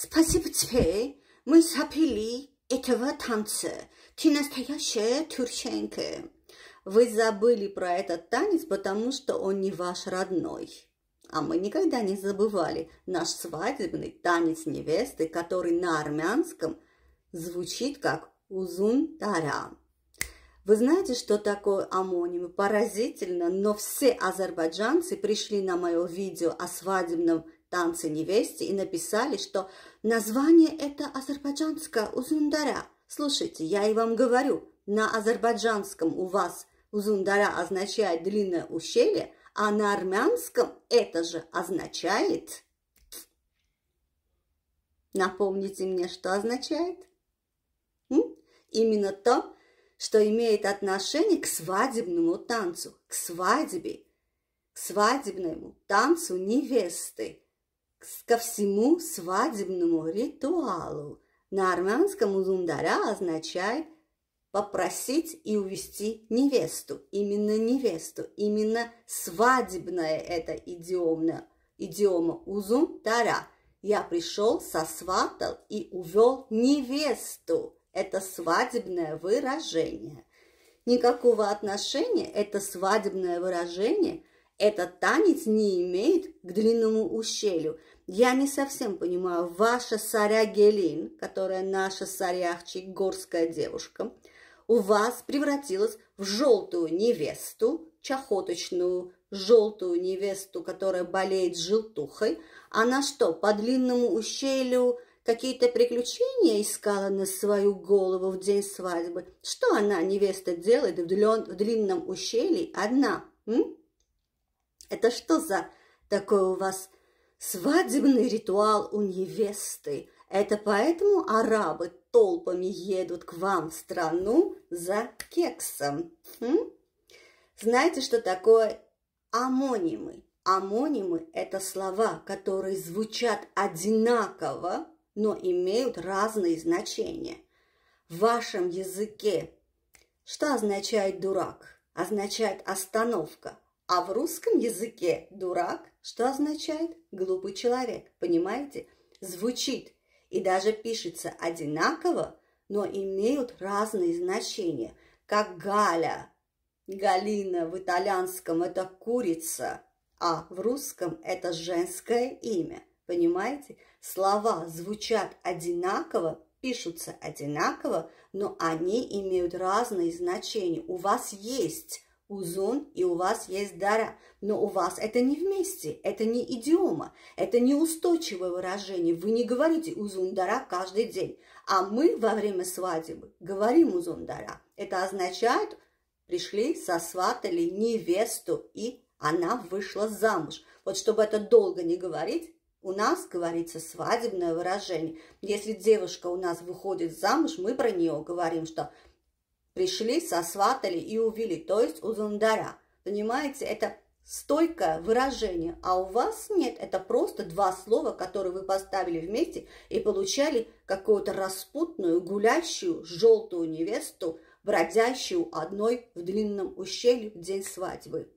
Спасибо тебе, мы запили этого танца. Ты настоящая тюрченька. Вы забыли про этот танец, потому что он не ваш родной. А мы никогда не забывали наш свадебный танец невесты, который на армянском звучит как «Узун Тарам». Вы знаете, что такое амоним? Поразительно, но все азербайджанцы пришли на мое видео о свадебном «Танцы невесты и написали, что название это азербайджанское «Узундаря». Слушайте, я и вам говорю, на азербайджанском у вас узундаря означает «длинное ущелье», а на армянском это же означает... Напомните мне, что означает? М? Именно то, что имеет отношение к свадебному танцу, к свадьбе, к свадебному танцу невесты ко всему свадебному ритуалу. На армянском «узундара» означает попросить и увести невесту, именно невесту, именно свадебная это идиомная, идиома «узундара». Я пришел, сосватал и увел невесту. Это свадебное выражение. Никакого отношения это свадебное выражение – этот танец не имеет к длинному ущелью. Я не совсем понимаю, ваша саря Гелин, которая наша саряхчи, горская девушка, у вас превратилась в желтую невесту, чахоточную желтую невесту, которая болеет желтухой. Она а что, по длинному ущелью какие-то приключения искала на свою голову в день свадьбы? Что она, невеста, делает в, в длинном ущелье одна? М? Это что за такой у вас свадебный ритуал у невесты? Это поэтому арабы толпами едут к вам в страну за кексом? Хм? Знаете, что такое амонимы? Амонимы – это слова, которые звучат одинаково, но имеют разные значения. В вашем языке что означает «дурак»? Означает «остановка». А в русском языке «дурак» что означает «глупый человек», понимаете? Звучит и даже пишется одинаково, но имеют разные значения, как «галя». Галина в итальянском – это курица, а в русском – это женское имя. Понимаете? Слова звучат одинаково, пишутся одинаково, но они имеют разные значения. У вас есть Узун и у вас есть дара, но у вас это не вместе, это не идиома, это не устойчивое выражение. Вы не говорите узун дара каждый день, а мы во время свадьбы говорим узун дара. Это означает, пришли, сосватали невесту, и она вышла замуж. Вот чтобы это долго не говорить, у нас говорится свадебное выражение. Если девушка у нас выходит замуж, мы про нее говорим, что Пришли, сосватали и увели, то есть у зундара. Понимаете, это стойкое выражение, а у вас нет. Это просто два слова, которые вы поставили вместе и получали какую-то распутную, гулящую, желтую невесту, бродящую одной в длинном ущелье в день свадьбы.